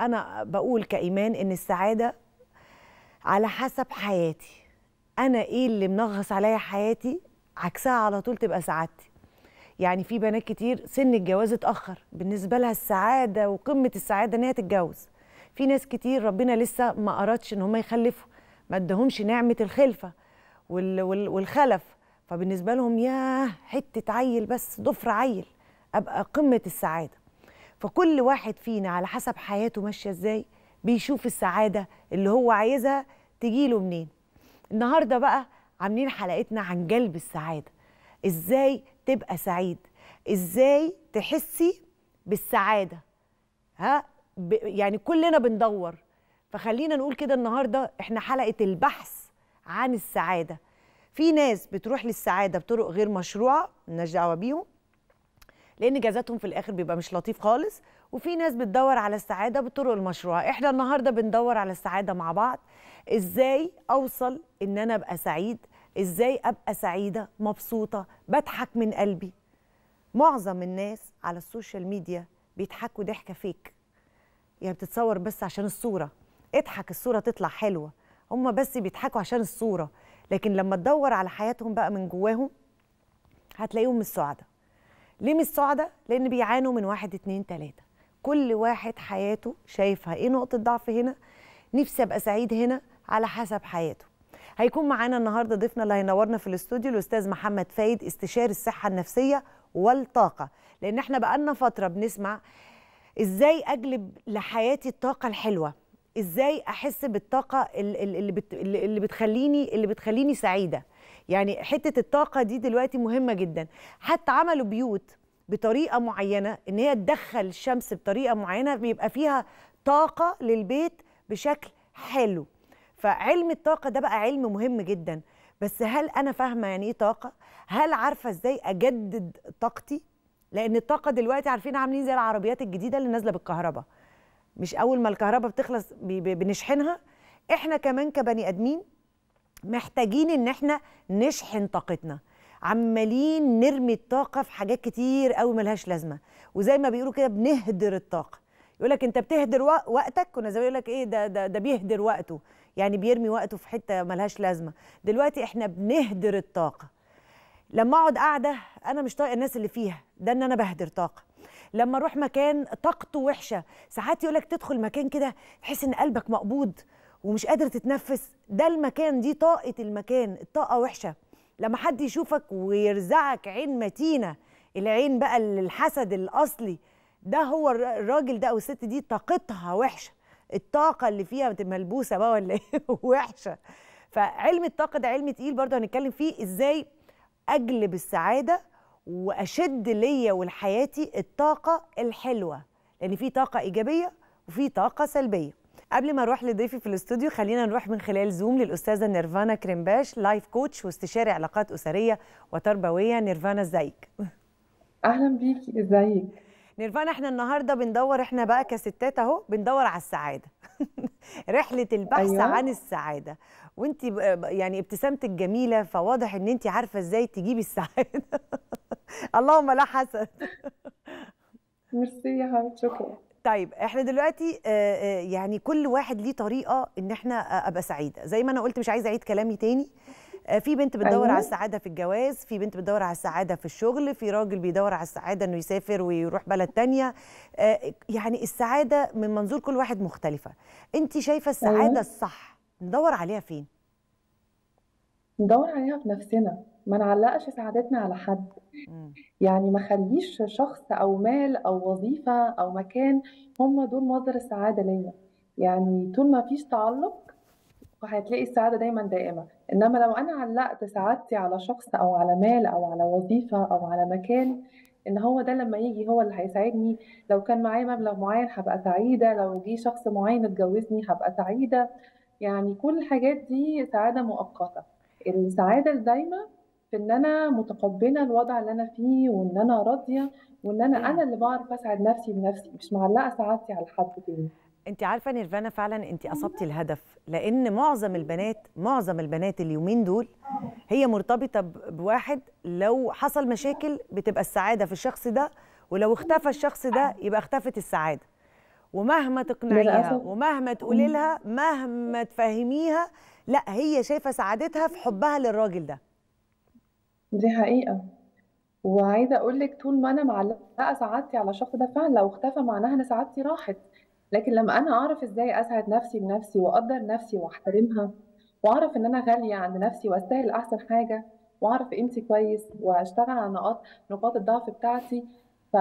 انا بقول كايمان ان السعاده على حسب حياتي انا ايه اللي منغص عليا حياتي عكسها على طول تبقى سعادتي يعني في بنات كتير سن الجواز اتاخر بالنسبه لها السعاده وقمه السعاده ان هي تتجوز في ناس كتير ربنا لسه ما ارادش ان هم يخلفوا ما ادهمش نعمه الخلفه والخلف فبالنسبه لهم ياه حته عيل بس ضفر عيل ابقى قمه السعاده فكل واحد فينا على حسب حياته ماشيه ازاي بيشوف السعاده اللي هو عايزها تجيله منين النهارده بقى عاملين حلقتنا عن جلب السعاده ازاي تبقى سعيد ازاي تحسي بالسعاده ها ب... يعني كلنا بندور فخلينا نقول كده النهارده احنا حلقه البحث عن السعاده في ناس بتروح للسعاده بطرق غير مشروعه مالناش دعوه بيهم لان جازاتهم في الاخر بيبقى مش لطيف خالص وفي ناس بتدور على السعاده بالطرق المشروعه احنا النهارده بندور على السعاده مع بعض ازاي اوصل ان انا ابقى سعيد ازاي ابقى سعيده مبسوطه بضحك من قلبي معظم الناس على السوشيال ميديا بيضحكوا ضحكه فيك يعني بتتصور بس عشان الصوره اضحك الصوره تطلع حلوه هم بس بيضحكوا عشان الصوره لكن لما تدور على حياتهم بقى من جواهم هتلاقيهم مش سعداء ليه مش سعداء؟ لأن بيعانوا من واحد اتنين تلاتة كل واحد حياته شايفها ايه نقطة ضعف هنا نفسي أبقى سعيد هنا على حسب حياته هيكون معانا النهارده ضيفنا اللي هينورنا في الاستوديو الاستاذ محمد فايد استشاري الصحه النفسيه والطاقه لان احنا بقالنا فتره بنسمع ازاي اجلب لحياتي الطاقه الحلوه ازاي احس بالطاقه اللي بت... اللي بتخليني اللي بتخليني سعيده يعني حته الطاقه دي دلوقتي مهمه جدا حتى عملوا بيوت بطريقه معينه ان هي تدخل الشمس بطريقه معينه بيبقى فيها طاقه للبيت بشكل حلو فعلم الطاقه ده بقى علم مهم جدا بس هل انا فاهمه يعني ايه طاقه هل عارفه ازاي اجدد طاقتي لان الطاقه دلوقتي عارفين عاملين زي العربيات الجديده اللي نازله بالكهرباء مش اول ما الكهرباء بتخلص بنشحنها احنا كمان كبني ادمين محتاجين ان احنا نشحن طاقتنا عمالين نرمي الطاقه في حاجات كتير قوي ملهاش لازمه وزي ما بيقولوا كده بنهدر الطاقه يقول لك انت بتهدر وقتك كنا زمان يقول لك ايه ده ده ده بيهدر وقته يعني بيرمي وقته في حته ملهاش لازمه دلوقتي احنا بنهدر الطاقه لما اقعد قاعده انا مش طايقه الناس اللي فيها ده ان انا بهدر طاقه لما اروح مكان طاقته وحشه ساعات يقولك تدخل مكان كده تحس ان قلبك مقبوض ومش قادر تتنفس ده المكان دي طاقه المكان الطاقه وحشه لما حد يشوفك ويرزعك عين متينه العين بقى الحسد الاصلي ده هو الراجل ده او الست دي طاقتها وحشه الطاقه اللي فيها ملبوسه بقى ولا ايه وحشه فعلم الطاقه ده علم تقيل برضه هنتكلم فيه ازاي اجلب السعاده واشد ليا ولحياتي الطاقه الحلوه لان في طاقه ايجابيه وفي طاقه سلبيه قبل ما اروح لضيفي في الاستوديو خلينا نروح من خلال زوم للاستاذه نيرفانا كريمباش لايف كوتش واستشاري علاقات اسريه وتربويه نيرفانا ازيك اهلا بيكي ازيك نيرفانا احنا النهارده بندور احنا بقى كستات اهو بندور على السعاده رحله البحث أيوة. عن السعاده وانت يعني ابتسامتك جميله فواضح ان انت عارفه ازاي تجيبي السعاده اللهم لا حسد ميرسي يا حبيبتي شكرا طيب احنا دلوقتي آه، آه، يعني كل واحد ليه طريقه ان احنا آه، ابقى سعيده زي ما انا قلت مش عايزه اعيد كلامي تاني في بنت بتدور أيوة. على السعاده في الجواز في بنت بتدور على السعاده في الشغل في راجل بيدور على السعاده انه يسافر ويروح بلد تانية يعني السعاده من منظور كل واحد مختلفه انت شايفه السعاده أيوة. الصح ندور عليها فين ندور عليها في نفسنا ما نعلقش سعادتنا على حد يعني ما خليش شخص او مال او وظيفه او مكان هم دول مصدر السعاده ليا يعني طول ما فيش تعلق هتلاقي السعاده دايما دائمه انما لو انا علقت سعادتي على شخص او على مال او على وظيفه او على مكان ان هو ده لما يجي هو اللي هيساعدني لو كان معايا مبلغ معين هبقى سعيده لو جه شخص معين اتجوزني هبقى سعيده يعني كل الحاجات دي سعاده مؤقته السعاده الدايمه في ان انا متقبله الوضع اللي انا فيه وان انا راضيه وان انا انا اللي بعرف اسعد نفسي بنفسي مش معلقه سعادتي على حد تاني انت عارفه نيرفانا فعلا انت اصبتي الهدف لان معظم البنات معظم البنات اليومين دول هي مرتبطه بواحد لو حصل مشاكل بتبقى السعاده في الشخص ده ولو اختفى الشخص ده يبقى اختفت السعاده ومهما تقنعيها ومهما تقولي لها مهما تفهميها لا هي شايفه سعادتها في حبها للراجل ده دي حقيقة. وعايزة أقول لِك طول ما أنا معلّقة سعادتي على الشخص ده فعلًا لو اختفى معناها إن سعادتي راحت، لكن لمّا أنا أعرف إزاي أسعد نفسي بنفسي وأقدّر نفسي وأحترمها وأعرف إن أنا غالية عند نفسي وأستاهل أحسن حاجة وأعرف قيمتي كويس وأشتغل على نقاط نقاط الضعف بتاعتي ف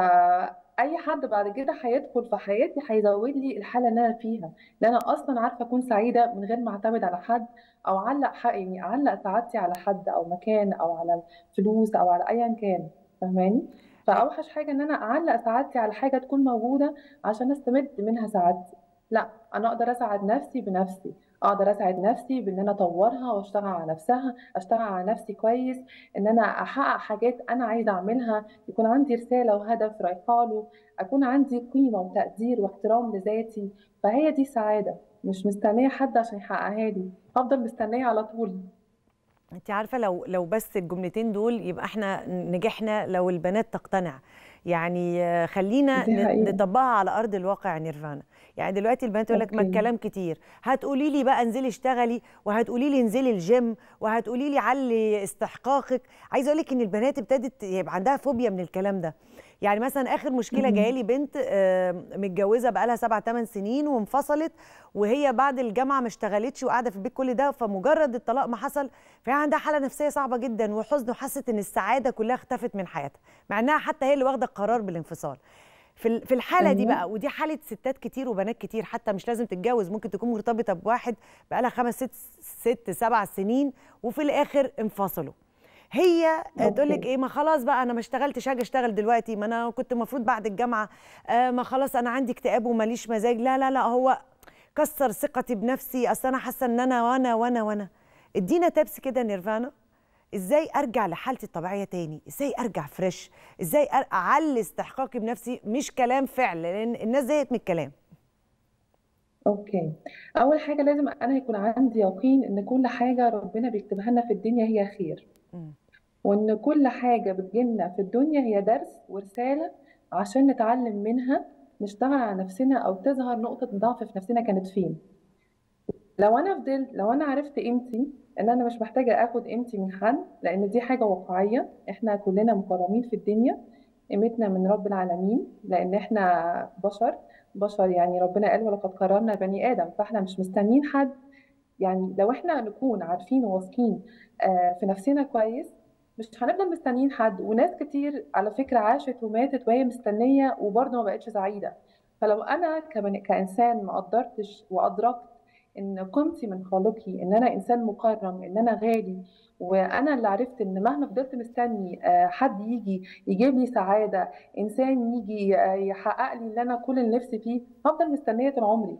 اي حد بعد كده هيدخل في حياتي هيزود لي الحاله اللي انا فيها لان انا اصلا عارفه اكون سعيده من غير ما اعتمد على حد او اعلق حقي يعني اعلق سعادتي على حد او مكان او على فلوس او على ايا كان فاهماني فاوحش حاجه ان انا اعلق سعادتي على حاجه تكون موجوده عشان استمد منها سعادتي لا انا اقدر اساعد نفسي بنفسي اقدر اساعد نفسي بان انا اطورها واشتغل على نفسها اشتغل على نفسي كويس ان انا احقق حاجات انا عايزه اعملها يكون عندي رساله وهدف رايحه له اكون عندي قيمه وتقدير واحترام لذاتي فهي دي السعاده مش مستنيه حد عشان يحققها لي افضل مستنيه على طول انت عارفه لو لو بس الجملتين دول يبقى احنا نجحنا لو البنات تقتنع يعني خلينا نطبقها على ارض الواقع نيرفانا يعني دلوقتي البنات يقول لك ما الكلام كتير هتقولي لي بقى انزلي اشتغلي وهتقولي لي انزلي الجيم وهتقولي لي علي استحقاقك عايزه اقول لك ان البنات ابتدت يبقى عندها فوبيا من الكلام ده يعني مثلا اخر مشكله جايالي بنت آه، متجوزه بقالها سبع ثمان سنين وانفصلت وهي بعد الجامعه ما اشتغلتش وقاعده في البيت كل ده فمجرد الطلاق ما حصل فهي عندها حاله نفسيه صعبه جدا وحزن وحست ان السعاده كلها اختفت من حياتها مع انها حتى هي اللي واخده قرار بالانفصال في في الحاله دي أيوه. بقى ودي حاله ستات كتير وبنات كتير حتى مش لازم تتجوز ممكن تكون مرتبطه بواحد بقالها خمس ست ست سبع سنين وفي الاخر انفصلوا هي تقول لك ايه ما خلاص بقى انا ما اشتغلتش هاجي اشتغل دلوقتي ما انا كنت المفروض بعد الجامعه آه، ما خلاص انا عندي اكتئاب وماليش مزاج لا لا لا هو كسر ثقتي بنفسي اصل انا حاسه ان انا وانا وانا وانا ادينا تابس كده نيرفانا ازاي ارجع لحالتي الطبيعيه تاني ازاي ارجع فريش ازاي اعلي استحقاقي بنفسي مش كلام فعل لان الناس زهقت من الكلام اوكي اول حاجه لازم انا يكون عندي يقين ان كل حاجه ربنا بيكتبها لنا في الدنيا هي خير وان كل حاجه بتجيلنا في الدنيا هي درس ورساله عشان نتعلم منها نشتغل على نفسنا او تظهر نقطه ضعف في نفسنا كانت فين لو انا فضلت لو انا عرفت قيمتي ان انا مش محتاجه اخد قيمتي من حد لان دي حاجه واقعيه احنا كلنا مكرمين في الدنيا قيمتنا من رب العالمين لان احنا بشر بشر يعني ربنا قال ولقد كرمنا بني ادم فاحنا مش مستنيين حد يعني لو احنا نكون عارفين وواثقين آه، في نفسنا كويس مش هنفضل مستنيين حد وناس كتير على فكره عاشت وماتت وهي مستنيه وبرضه ما بقتش سعيده فلو انا كإنسان ما قدرتش وأدركت ان قيمتي من خالقي ان انا انسان مكرم ان انا غالي وانا اللي عرفت ان مهما فضلت مستني آه، حد يجي يجيب لي سعاده انسان يجي آه، يحقق لي اللي انا كل اللي نفسي فيه هفضل مستنيه طول عمري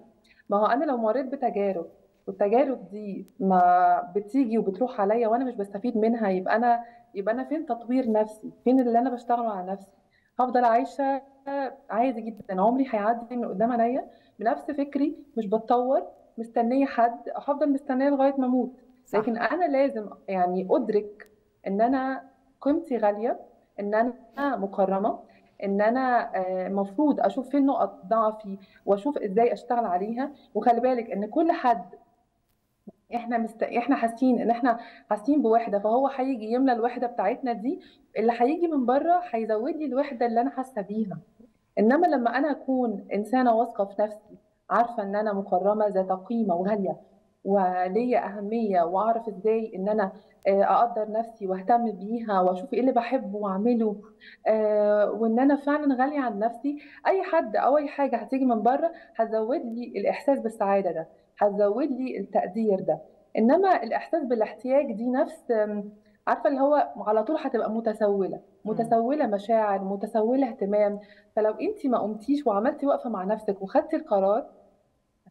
ما هو انا لو مريت بتجارب والتجارب دي ما بتيجي وبتروح عليا وانا مش بستفيد منها يبقى انا يبقى انا فين تطوير نفسي فين اللي انا بشتغل على نفسي هفضل عايشه آه، عادي جدا عمري هيعدي من قدام عليا بنفس فكري مش بتطور مستنيه حد هفضل مستنيه لغايه ما اموت لكن انا لازم يعني ادرك ان انا قيمتي غاليه ان انا مكرمه ان انا آه، مفروض اشوف فين نقط ضعفي واشوف ازاي اشتغل عليها وخلي بالك ان كل حد احنا مست... احنا حاسين ان احنا حاسين بوحده فهو هيجي يملى الوحده بتاعتنا دي اللي هيجي من بره هيزود لي الوحده اللي انا حاسه بيها انما لما انا اكون انسانه واثقه في نفسي عارفه ان انا مكرمه ذات قيمه وغاليه وليا اهميه واعرف ازاي ان انا آه، اقدر نفسي واهتم بيها واشوف ايه اللي بحبه واعمله آه، وان انا فعلا غاليه عن نفسي اي حد او اي حاجه هتيجي من بره هتزود لي الاحساس بالسعاده ده هتزود لي التقدير ده انما الاحساس بالاحتياج دي نفس عارفه اللي هو على طول هتبقى متسوله متسوله مشاعر متسوله اهتمام فلو انت ما قمتيش وعملتي وقفه مع نفسك وخدتي القرار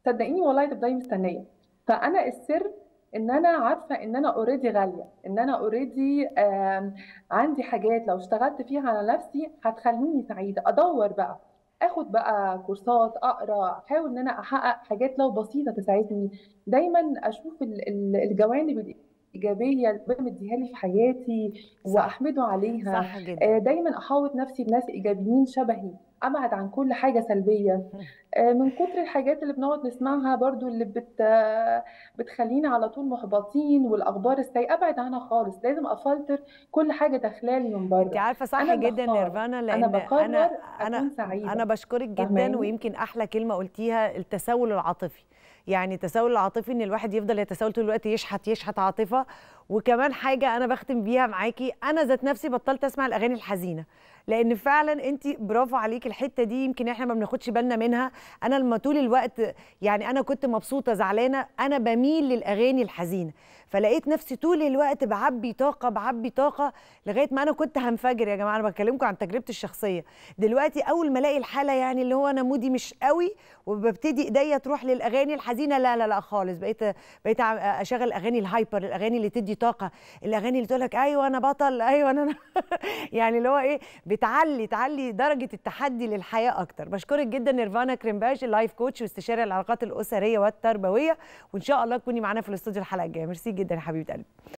صدقيني والله تبداي مستنيه فانا السر ان انا عارفه ان انا اوريدي غاليه ان انا اوريدي عندي حاجات لو اشتغلت فيها على نفسي هتخليني سعيده ادور بقى اخد بقى كورسات اقرا احاول ان انا احقق حاجات لو بسيطه تساعدني دايما اشوف الجوانب ايجابيه ربنا مديها لي في حياتي واحمده عليها صح جدا. آه، دايما احاوط نفسي بناس ايجابيين شبهي ابعد عن كل حاجه سلبيه آه، من كتر الحاجات اللي بنقعد نسمعها برضو اللي بت بتخلينا على طول محبطين والاخبار السيئه ابعد عنها خالص لازم افلتر كل حاجه داخلالي من بره انت عارفه صح جدا نيرفانا لان انا بقرر انا انا, أكون سعيدة. أنا بشكرك جدا فهمين. ويمكن احلى كلمه قلتيها التسول العاطفي يعني التساؤل العاطفي ان الواحد يفضل يتساؤل طول الوقت يشحت يشحت عاطفه وكمان حاجه انا بختم بيها معاكي انا ذات نفسي بطلت اسمع الاغاني الحزينه لان فعلا انت برافو عليكي الحته دي يمكن احنا ما بناخدش بالنا منها انا لما طول الوقت يعني انا كنت مبسوطه زعلانه انا بميل للاغاني الحزينه فلقيت نفسي طول الوقت بعبي طاقه بعبي طاقه لغايه ما انا كنت هنفجر يا جماعه انا بكلمكم عن تجربتي الشخصيه دلوقتي اول ما الاقي الحاله يعني اللي هو انا مودي مش قوي وببتدي ايديا تروح للاغاني الحزينه لا لا لا خالص بقيت بقيت اشغل اغاني الهايبر الاغاني اللي تدي طاقه الاغاني اللي تقول لك ايوه انا بطل ايوه انا يعني اللي هو ايه بتعلي تعلي درجه التحدي للحياه اكتر بشكرك جدا نيرفانا كريمباش اللايف كوتش واستشاري العلاقات الاسريه والتربويه وان شاء الله تكوني معانا في الاستوديو الحلقه الجايه ميرسي جدا يا حبيبه قلبي